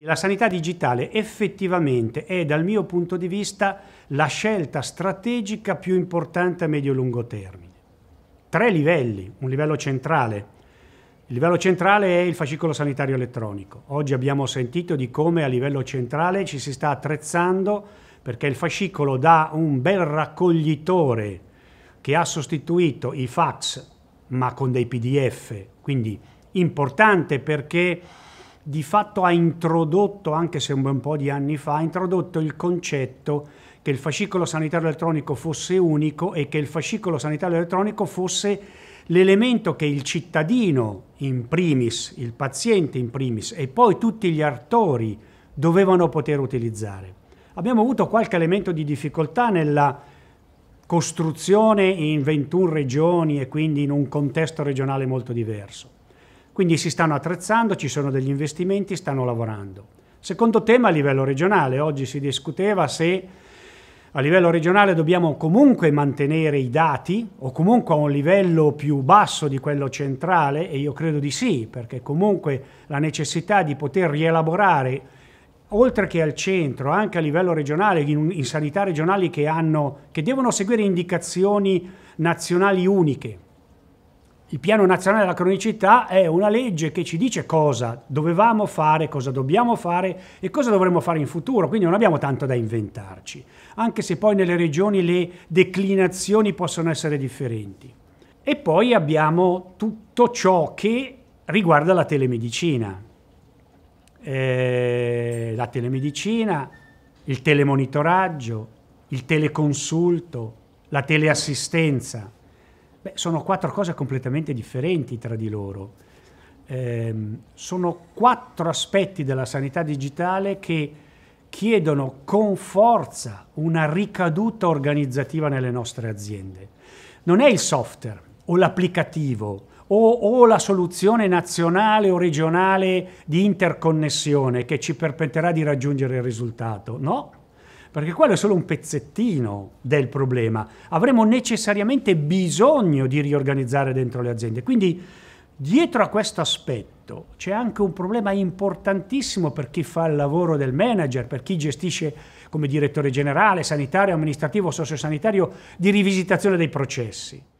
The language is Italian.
La sanità digitale effettivamente è dal mio punto di vista la scelta strategica più importante a medio-lungo e termine. Tre livelli, un livello centrale. Il livello centrale è il fascicolo sanitario elettronico. Oggi abbiamo sentito di come a livello centrale ci si sta attrezzando perché il fascicolo da un bel raccoglitore che ha sostituito i fax ma con dei PDF, quindi importante perché di fatto ha introdotto, anche se un bel po' di anni fa, ha introdotto il concetto che il fascicolo sanitario elettronico fosse unico e che il fascicolo sanitario elettronico fosse l'elemento che il cittadino in primis, il paziente in primis e poi tutti gli attori dovevano poter utilizzare. Abbiamo avuto qualche elemento di difficoltà nella costruzione in 21 regioni e quindi in un contesto regionale molto diverso. Quindi si stanno attrezzando, ci sono degli investimenti, stanno lavorando. Secondo tema a livello regionale, oggi si discuteva se a livello regionale dobbiamo comunque mantenere i dati o comunque a un livello più basso di quello centrale e io credo di sì, perché comunque la necessità di poter rielaborare oltre che al centro, anche a livello regionale, in, in sanità regionali che, hanno, che devono seguire indicazioni nazionali uniche, il piano nazionale della cronicità è una legge che ci dice cosa dovevamo fare, cosa dobbiamo fare e cosa dovremmo fare in futuro, quindi non abbiamo tanto da inventarci, anche se poi nelle regioni le declinazioni possono essere differenti. E poi abbiamo tutto ciò che riguarda la telemedicina. Eh, la telemedicina, il telemonitoraggio, il teleconsulto, la teleassistenza Beh, sono quattro cose completamente differenti tra di loro. Eh, sono quattro aspetti della sanità digitale che chiedono con forza una ricaduta organizzativa nelle nostre aziende. Non è il software o l'applicativo o, o, la soluzione nazionale o regionale di interconnessione che ci permetterà di raggiungere il risultato. No, perché quello è solo un pezzettino del problema. Avremo necessariamente bisogno di riorganizzare dentro le aziende. Quindi dietro a questo aspetto c'è anche un problema importantissimo per chi fa il lavoro del manager, per chi gestisce come direttore generale, sanitario, amministrativo, sociosanitario, di rivisitazione dei processi.